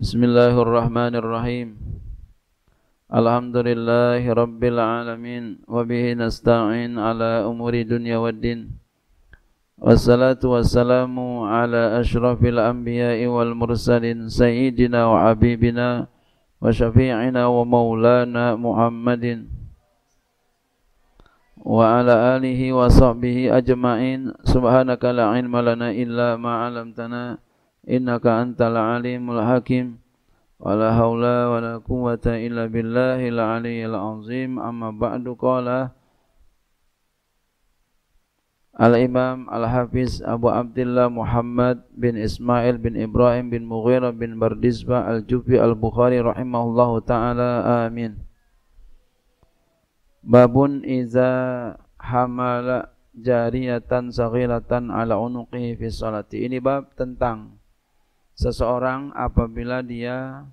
Bismillahirrahmanirrahim Alhamdulillahi Rabbil Alamin Wabihi nasta'in ala umuri dunya wa din Wassalatu wassalamu ala ashrafil anbiya'i wal mursalin Sayyidina wa habibina wa syafi'ina wa maulana Muhammadin Wa ala alihi wa sahbihi ajma'in Subhanaka la ilma lana illa ma'alamtana Wa innaka antal alimul hakim wala haula wala quwata illa billahil aliyyil azim amma ba'du qala Al-Imam Al-Hafiz Abu Abdullah Muhammad bin Ismail bin Ibrahim bin Mughirah bin Bardisba Al-Jufi Al-Bukhari rahimahullahu taala amin Babun iza hamala jariyatan saghiratan ala unuqihi fi salati ini bab tentang seseorang apabila dia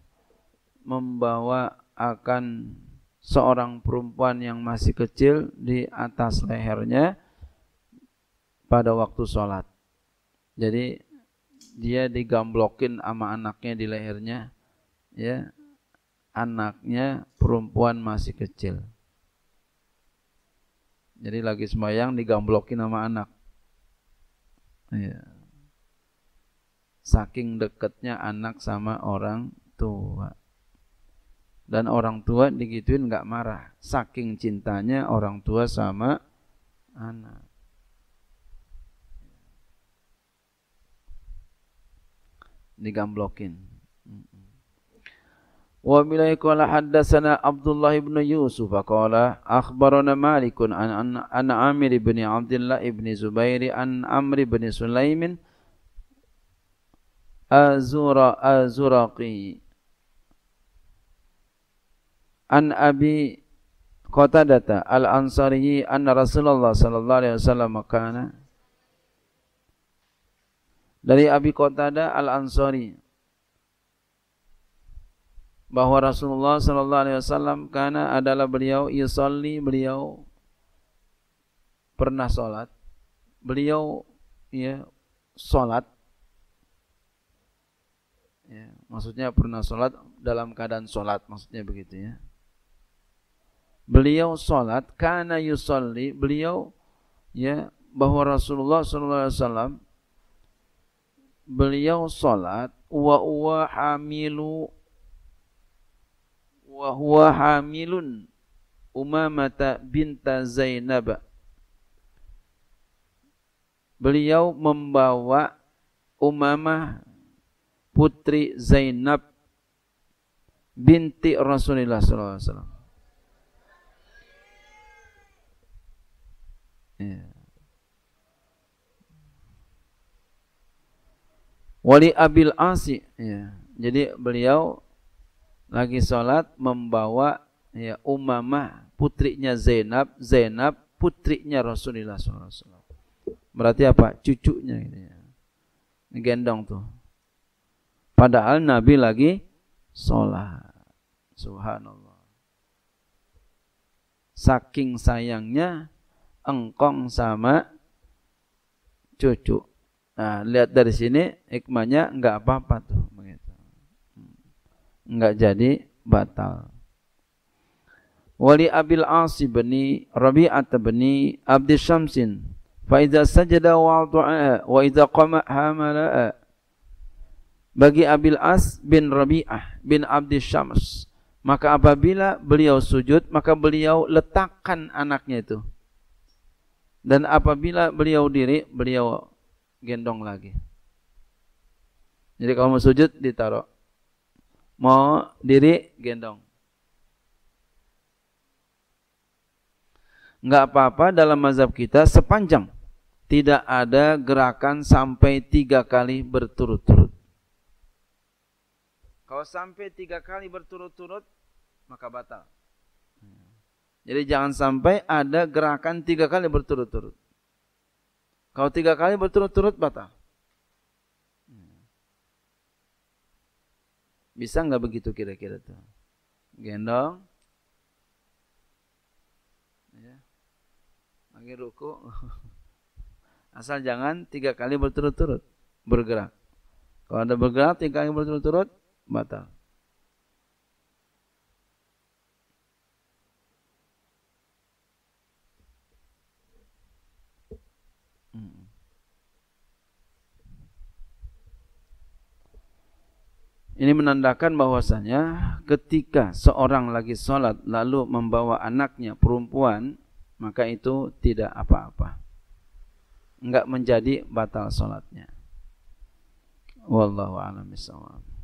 membawa akan seorang perempuan yang masih kecil di atas lehernya pada waktu sholat. Jadi dia digamblokin sama anaknya di lehernya, ya anaknya perempuan masih kecil. Jadi lagi sembahyang digamblokin sama anak. Ya, saking deketnya anak sama orang tua dan orang tua digituin nggak marah saking cintanya orang tua sama anak digamblokin wa billahi qala haddatsana Abdullah ibn Yusuf qala akhbarana malikun an an Amir ibn Abdullah ibn Zubair an Amr ibn Sulaimin azura azuraqi an abi Qatadata al-Ansari anna Rasulullah sallallahu alaihi wasallam kana dari Abi Qatada al-Ansari bahwa Rasulullah sallallahu alaihi wasallam kana adalah beliau yusalli beliau pernah salat beliau ya salat ya, maksudnya pernah sholat dalam keadaan sholat maksudnya begitu ya beliau sholat karena yusolli beliau ya bahwa Rasulullah Sallallahu Alaihi Wasallam beliau sholat wa wa hamilu wa huwa hamilun Umamata binta Zainab beliau membawa Umamah putri Zainab binti Rasulullah sallallahu alaihi wasallam. Ya. Wali Abil Asi. Ya. Jadi beliau lagi sholat membawa ya, Umamah putrinya Zainab, Zainab putrinya Rasulullah SAW. Berarti apa? Cucunya. Gitu ya. ini, ya. Gendong tuh. Padahal Nabi lagi sholat. Subhanallah. Saking sayangnya engkong sama cucu. Nah, lihat dari sini hikmahnya enggak apa-apa tuh begitu. Enggak jadi batal. Wali Abil As bani Rabi'ah bani Abdi Syamsin fa idza sajada wa wa idza qama hamala bagi Abil As bin Rabi'ah bin Abdi Syams. Maka apabila beliau sujud, maka beliau letakkan anaknya itu. Dan apabila beliau diri, beliau gendong lagi. Jadi kalau mau sujud, ditaruh. Mau diri, gendong. Enggak apa-apa dalam mazhab kita sepanjang tidak ada gerakan sampai tiga kali berturut-turut. Kalau sampai tiga kali berturut-turut, maka batal. Hmm. Jadi jangan sampai ada gerakan tiga kali berturut-turut. Kalau tiga kali berturut-turut, batal. Hmm. Bisa nggak begitu kira-kira tuh? Gendong. Ya. Lagi ruku. Asal jangan tiga kali berturut-turut bergerak. Kalau ada bergerak tiga kali berturut-turut, mata. Ini menandakan bahwasanya ketika seorang lagi sholat lalu membawa anaknya perempuan, maka itu tidak apa-apa. Enggak menjadi batal sholatnya. Wallahu a'lam bishawab.